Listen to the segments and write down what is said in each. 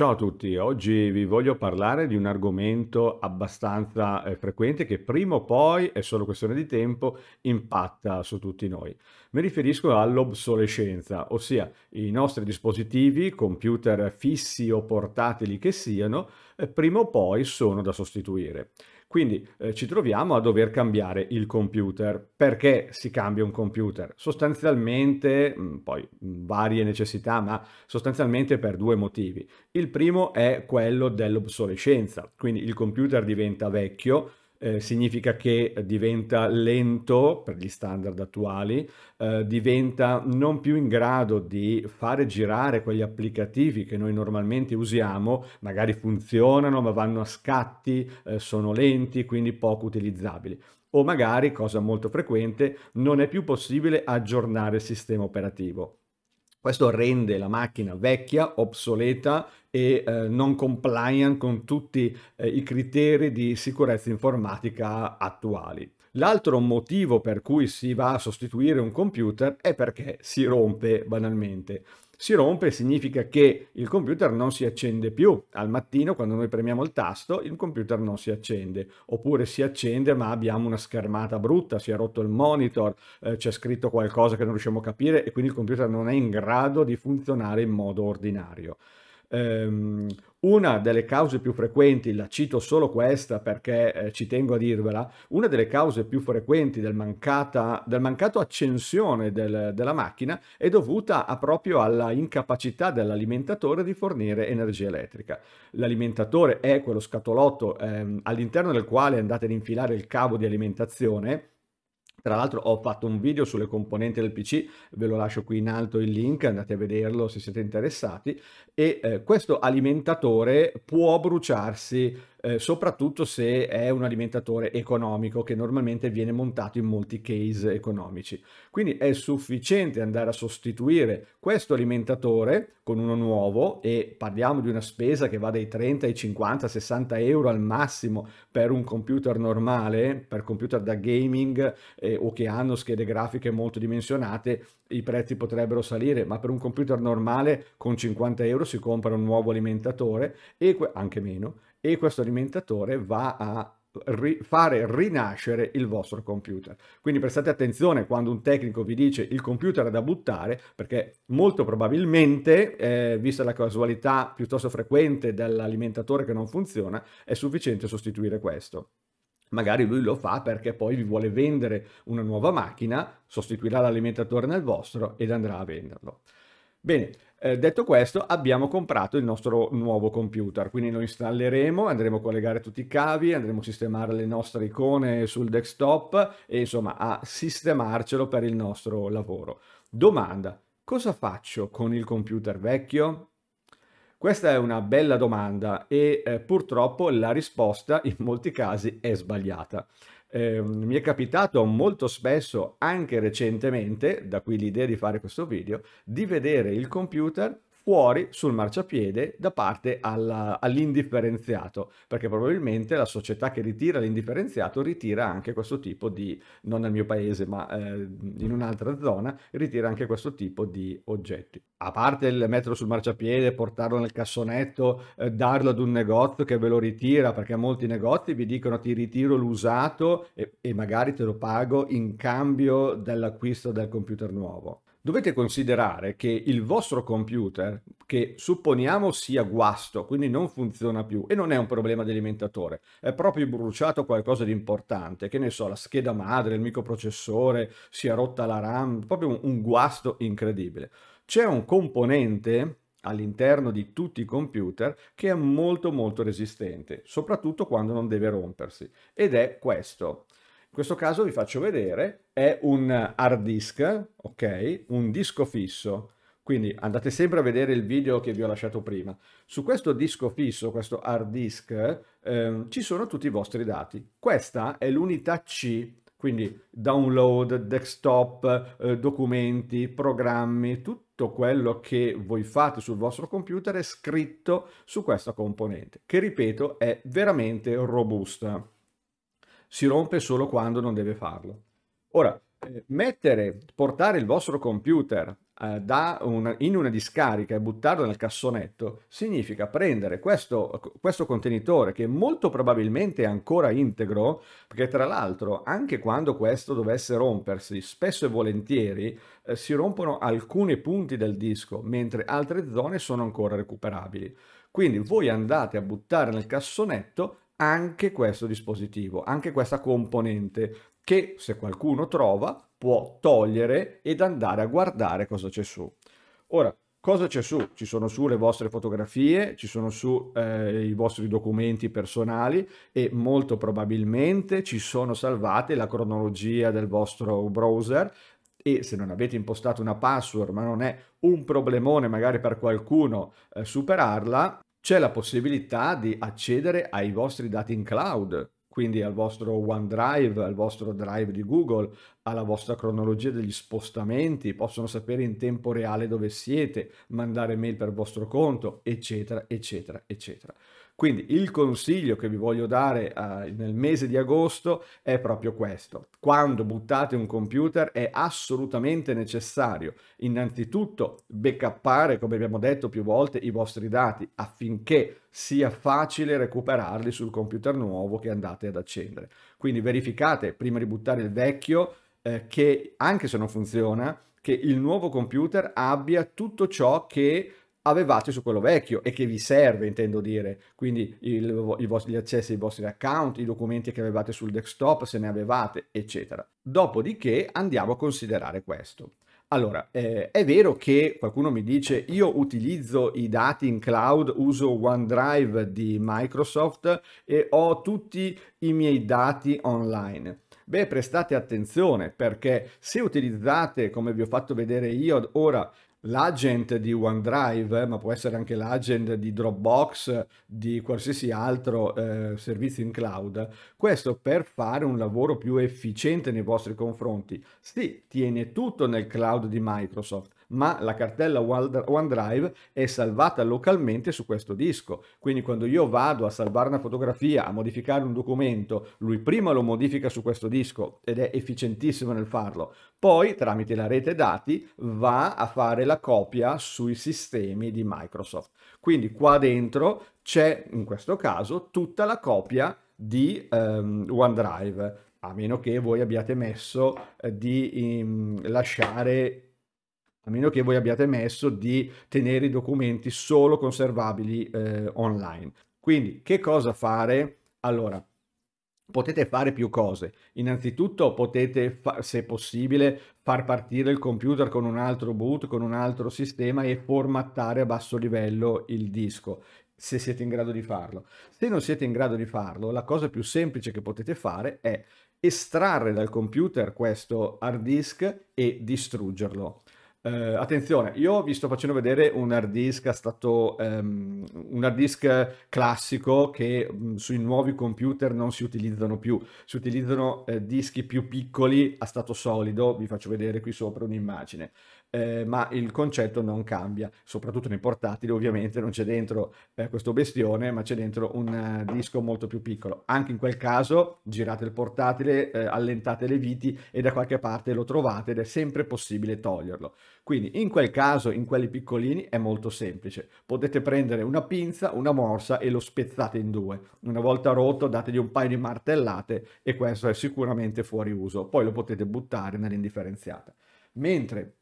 Ciao a tutti, oggi vi voglio parlare di un argomento abbastanza eh, frequente che prima o poi, è solo questione di tempo, impatta su tutti noi. Mi riferisco all'obsolescenza, ossia i nostri dispositivi, computer fissi o portatili che siano, eh, prima o poi sono da sostituire. Quindi eh, ci troviamo a dover cambiare il computer. Perché si cambia un computer? Sostanzialmente, mh, mm, poi mh, mm, varie necessità, ma sostanzialmente per due motivi. Il primo è quello dell'obsolescenza, quindi il computer diventa vecchio, eh, significa che diventa lento per gli standard attuali, eh, diventa non più in grado di fare girare quegli applicativi che noi normalmente usiamo, magari funzionano ma vanno a scatti, eh, sono lenti, quindi poco utilizzabili o magari, cosa molto frequente, non è più possibile aggiornare il sistema operativo. Questo rende la macchina vecchia, obsoleta e eh, non compliant con tutti eh, i criteri di sicurezza informatica attuali. L'altro motivo per cui si va a sostituire un computer è perché si rompe banalmente si rompe significa che il computer non si accende più. Al mattino quando noi premiamo il tasto il computer non si accende, oppure si accende ma abbiamo una schermata brutta, si è rotto il monitor, eh, c'è scritto qualcosa che non riusciamo a capire e quindi il computer non è in grado di funzionare in modo ordinario. Ehm, una delle cause più frequenti, la cito solo questa perché eh, ci tengo a dirvela, una delle cause più frequenti del, mancata, del mancato accensione del, della macchina è dovuta a, proprio alla incapacità dell'alimentatore di fornire energia elettrica. L'alimentatore è quello scatolotto ehm, all'interno del quale andate ad infilare il cavo di alimentazione tra l'altro ho fatto un video sulle componenti del PC, ve lo lascio qui in alto il link, andate a vederlo se siete interessati, e eh, questo alimentatore può bruciarsi eh, soprattutto se è un alimentatore economico che normalmente viene montato in molti case economici. Quindi è sufficiente andare a sostituire questo alimentatore con uno nuovo e parliamo di una spesa che va dai 30 ai 50, 60 euro al massimo per un computer normale, per computer da gaming eh, o che hanno schede grafiche molto dimensionate, i prezzi potrebbero salire, ma per un computer normale con 50 euro si compra un nuovo alimentatore e anche meno e questo alimentatore va a ri fare rinascere il vostro computer. Quindi prestate attenzione quando un tecnico vi dice il computer è da buttare, perché molto probabilmente, eh, vista la casualità piuttosto frequente dell'alimentatore che non funziona, è sufficiente sostituire questo. Magari lui lo fa perché poi vi vuole vendere una nuova macchina, sostituirà l'alimentatore nel vostro ed andrà a venderlo. Bene, eh, detto questo, abbiamo comprato il nostro nuovo computer, quindi lo installeremo, andremo a collegare tutti i cavi, andremo a sistemare le nostre icone sul desktop e insomma a sistemarcelo per il nostro lavoro. Domanda, cosa faccio con il computer vecchio? Questa è una bella domanda e eh, purtroppo la risposta in molti casi è sbagliata. Eh, mi è capitato molto spesso, anche recentemente, da qui l'idea di fare questo video, di vedere il computer fuori sul marciapiede da parte all'indifferenziato, perché probabilmente la società che ritira l'indifferenziato ritira anche questo tipo di, non nel mio paese ma eh, in un'altra zona, ritira anche questo tipo di oggetti. A parte il metterlo sul marciapiede, portarlo nel cassonetto, eh, darlo ad un negozio che ve lo ritira, perché molti negozi vi dicono ti ritiro l'usato e, e magari te lo pago in cambio dell'acquisto del computer nuovo dovete considerare che il vostro computer, che supponiamo sia guasto, quindi non funziona più, e non è un problema di alimentatore, è proprio bruciato qualcosa di importante, che ne so, la scheda madre, il microprocessore, si è rotta la RAM, proprio un guasto incredibile. C'è un componente all'interno di tutti i computer che è molto molto resistente, soprattutto quando non deve rompersi, ed è questo, in questo caso vi faccio vedere, è un hard disk, ok? Un disco fisso. Quindi andate sempre a vedere il video che vi ho lasciato prima. Su questo disco fisso, questo hard disk, eh, ci sono tutti i vostri dati. Questa è l'unità C, quindi download, desktop, eh, documenti, programmi, tutto quello che voi fate sul vostro computer è scritto su questa componente, che ripeto è veramente robusta si rompe solo quando non deve farlo. Ora, eh, mettere, portare il vostro computer eh, una, in una discarica e buttarlo nel cassonetto significa prendere questo, questo contenitore che molto probabilmente è ancora integro, perché tra l'altro anche quando questo dovesse rompersi, spesso e volentieri eh, si rompono alcuni punti del disco, mentre altre zone sono ancora recuperabili. Quindi voi andate a buttare nel cassonetto anche questo dispositivo, anche questa componente che se qualcuno trova può togliere ed andare a guardare cosa c'è su. Ora, cosa c'è su? Ci sono su le vostre fotografie, ci sono su eh, i vostri documenti personali e molto probabilmente ci sono salvate la cronologia del vostro browser e se non avete impostato una password ma non è un problemone magari per qualcuno eh, superarla, c'è la possibilità di accedere ai vostri dati in cloud, quindi al vostro OneDrive, al vostro Drive di Google, alla vostra cronologia degli spostamenti, possono sapere in tempo reale dove siete, mandare mail per vostro conto, eccetera, eccetera, eccetera. Quindi il consiglio che vi voglio dare eh, nel mese di agosto è proprio questo. Quando buttate un computer è assolutamente necessario innanzitutto backuppare, come abbiamo detto più volte, i vostri dati affinché sia facile recuperarli sul computer nuovo che andate ad accendere. Quindi verificate prima di buttare il vecchio eh, che anche se non funziona, che il nuovo computer abbia tutto ciò che avevate su quello vecchio e che vi serve, intendo dire. Quindi il, i vostri, gli accessi ai vostri account, i documenti che avevate sul desktop, se ne avevate, eccetera. Dopodiché andiamo a considerare questo. Allora, eh, è vero che qualcuno mi dice io utilizzo i dati in cloud, uso OneDrive di Microsoft e ho tutti i miei dati online. Beh, prestate attenzione perché se utilizzate, come vi ho fatto vedere io ora, l'agent di OneDrive, eh, ma può essere anche l'agent di Dropbox, di qualsiasi altro eh, servizio in cloud. Questo per fare un lavoro più efficiente nei vostri confronti. Sì, tiene tutto nel cloud di Microsoft, ma la cartella OneDrive è salvata localmente su questo disco. Quindi quando io vado a salvare una fotografia, a modificare un documento, lui prima lo modifica su questo disco ed è efficientissimo nel farlo, poi tramite la rete dati va a fare la copia sui sistemi di Microsoft. Quindi qua dentro c'è in questo caso tutta la copia di um, OneDrive, a meno che voi abbiate messo eh, di um, lasciare a meno che voi abbiate messo di tenere i documenti solo conservabili eh, online. Quindi che cosa fare? Allora, potete fare più cose. Innanzitutto potete, se possibile, far partire il computer con un altro boot, con un altro sistema e formattare a basso livello il disco se siete in grado di farlo. Se non siete in grado di farlo, la cosa più semplice che potete fare è estrarre dal computer questo hard disk e distruggerlo. Eh, attenzione, io vi sto facendo vedere un hard disk, stato, um, un hard disk classico che um, sui nuovi computer non si utilizzano più, si utilizzano eh, dischi più piccoli a stato solido, vi faccio vedere qui sopra un'immagine eh, ma il concetto non cambia, soprattutto nei portatili ovviamente non c'è dentro eh, questo bestione, ma c'è dentro un uh, disco molto più piccolo. Anche in quel caso girate il portatile, eh, allentate le viti e da qualche parte lo trovate ed è sempre possibile toglierlo. Quindi in quel caso, in quelli piccolini, è molto semplice. Potete prendere una pinza, una morsa e lo spezzate in due. Una volta rotto dategli un paio di martellate e questo è sicuramente fuori uso. Poi lo potete buttare nell'indifferenziata. Mentre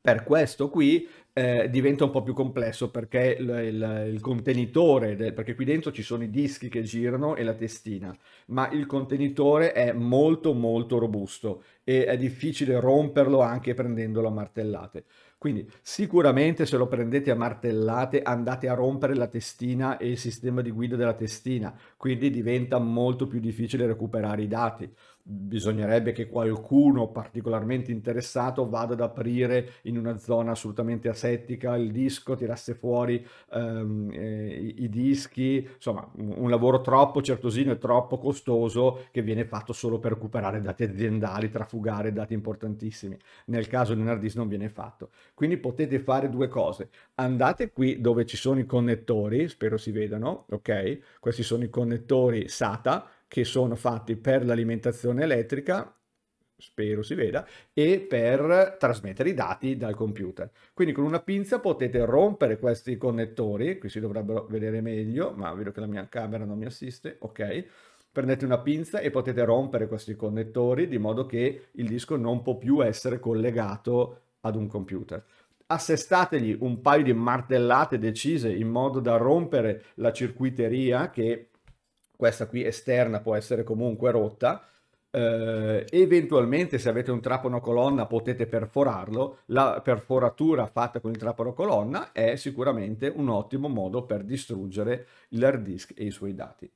per questo qui eh, diventa un po' più complesso perché il, il, il contenitore, del, perché qui dentro ci sono i dischi che girano e la testina, ma il contenitore è molto molto robusto e è difficile romperlo anche prendendolo a martellate. Quindi sicuramente se lo prendete a martellate andate a rompere la testina e il sistema di guida della testina, quindi diventa molto più difficile recuperare i dati bisognerebbe che qualcuno particolarmente interessato vada ad aprire in una zona assolutamente asettica il disco, tirasse fuori ehm, eh, i dischi, insomma un, lavoro troppo certosino e troppo costoso che viene fatto solo per recuperare dati aziendali, trafugare dati importantissimi. Nel caso di un hard disk non viene fatto. Quindi potete fare due cose. Andate qui dove ci sono i connettori, spero si vedano, ok? Questi sono i connettori SATA, che sono fatti per l'alimentazione elettrica, spero si veda, e per trasmettere i dati dal computer. Quindi con una pinza potete rompere questi connettori, qui si dovrebbero vedere meglio, ma vedo che la mia camera non mi assiste, ok. Prendete una pinza e potete rompere questi connettori di modo che il disco non può più essere collegato ad un computer assestategli un paio di martellate decise in modo da rompere la circuiteria che questa qui esterna può essere comunque rotta, eh, eventualmente se avete un trapano colonna potete perforarlo, la perforatura fatta con il trapano colonna è sicuramente un ottimo modo per distruggere l'hard disk e i suoi dati.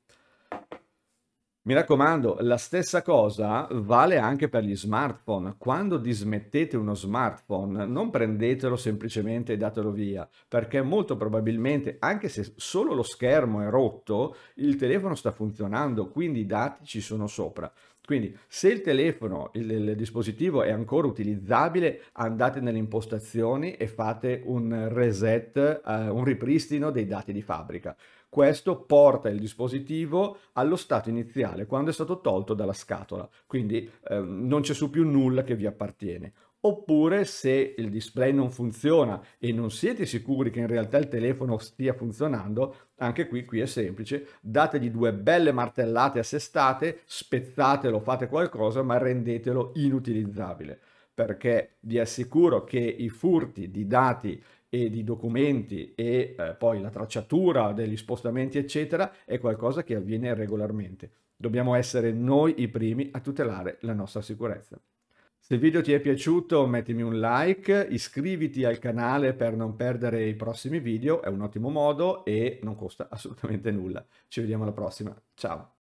Mi raccomando, la stessa cosa vale anche per gli smartphone. Quando dismettete uno smartphone, non prendetelo semplicemente e datelo via, perché molto probabilmente, anche se solo lo schermo è rotto, il telefono sta funzionando, quindi i dati ci sono sopra. Quindi se il telefono, il, il, dispositivo è ancora utilizzabile, andate nelle impostazioni e fate un reset, eh, un ripristino dei dati di fabbrica. Questo porta il dispositivo allo stato iniziale, quando è stato tolto dalla scatola, quindi eh, non c'è su più nulla che vi appartiene. Oppure se il display non funziona e non siete sicuri che in realtà il telefono stia funzionando, anche qui, qui è semplice, dategli due belle martellate a sé state, spezzatelo, fate qualcosa, ma rendetelo inutilizzabile perché vi assicuro che i furti di dati e di documenti e eh, poi la tracciatura degli spostamenti, eccetera, è qualcosa che avviene regolarmente. Dobbiamo essere noi i primi a tutelare la nostra sicurezza. Se il video ti è piaciuto mettimi un like, iscriviti al canale per non perdere i prossimi video, è un ottimo modo e non costa assolutamente nulla. Ci vediamo alla prossima, ciao!